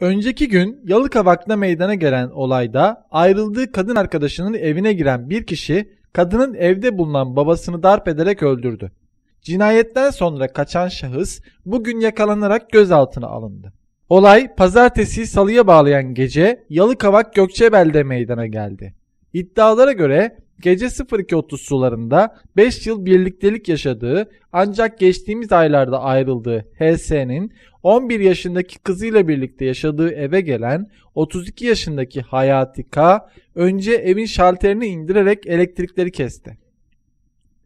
Önceki gün Yalıkavak'ta meydana gelen olayda ayrıldığı kadın arkadaşının evine giren bir kişi kadının evde bulunan babasını darp ederek öldürdü. Cinayetten sonra kaçan şahıs bugün yakalanarak gözaltına alındı. Olay pazartesi salıya bağlayan gece Yalıkavak Gökçebel'de meydana geldi. İddialara göre gece 02.30 sularında 5 yıl birliktelik yaşadığı ancak geçtiğimiz aylarda ayrıldığı HS'nin 11 yaşındaki kızıyla birlikte yaşadığı eve gelen 32 yaşındaki Hayati K önce evin şalterini indirerek elektrikleri kesti.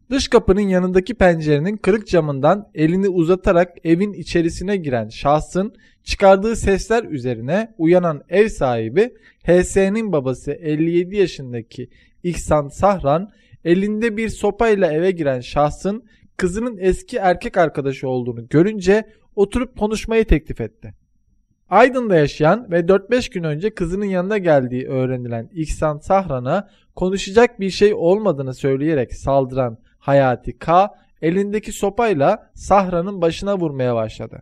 Dış kapının yanındaki pencerenin kırık camından elini uzatarak evin içerisine giren şahsın çıkardığı sesler üzerine uyanan ev sahibi HS'nin babası 57 yaşındaki İhsan Sahran elinde bir sopayla eve giren şahsın kızının eski erkek arkadaşı olduğunu görünce oturup konuşmayı teklif etti. Aydın'da yaşayan ve 4-5 gün önce kızının yanına geldiği öğrenilen İhsan Sahran'a konuşacak bir şey olmadığını söyleyerek saldıran Hayati K elindeki sopayla Sahra'nın başına vurmaya başladı.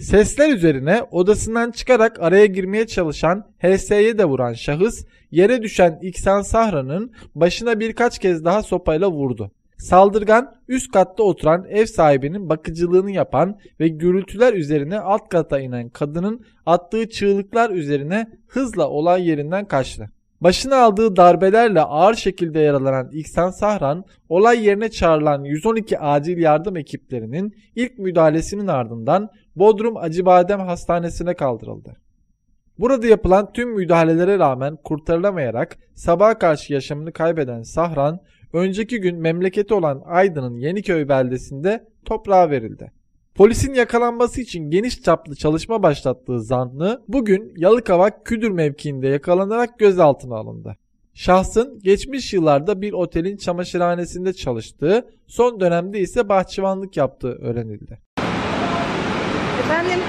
Sesler üzerine odasından çıkarak araya girmeye çalışan HS'ye de vuran şahıs yere düşen İksan Sahra'nın başına birkaç kez daha sopayla vurdu. Saldırgan üst katta oturan ev sahibinin bakıcılığını yapan ve gürültüler üzerine alt kata inen kadının attığı çığlıklar üzerine hızla olay yerinden kaçtı. Başına aldığı darbelerle ağır şekilde yaralanan İhsan Sahran, olay yerine çağrılan 112 acil yardım ekiplerinin ilk müdahalesinin ardından Bodrum Acıbadem Hastanesi'ne kaldırıldı. Burada yapılan tüm müdahalelere rağmen kurtarılamayarak sabaha karşı yaşamını kaybeden Sahran, önceki gün memleketi olan Aydın'ın Yeniköy beldesinde toprağa verildi. Polisin yakalanması için geniş çaplı çalışma başlattığı zanlı bugün Yalıkavak Küdür mevkiinde yakalanarak gözaltına alındı. Şahsın geçmiş yıllarda bir otelin çamaşırhanesinde çalıştığı, son dönemde ise bahçıvanlık yaptığı öğrenildi. Efendim?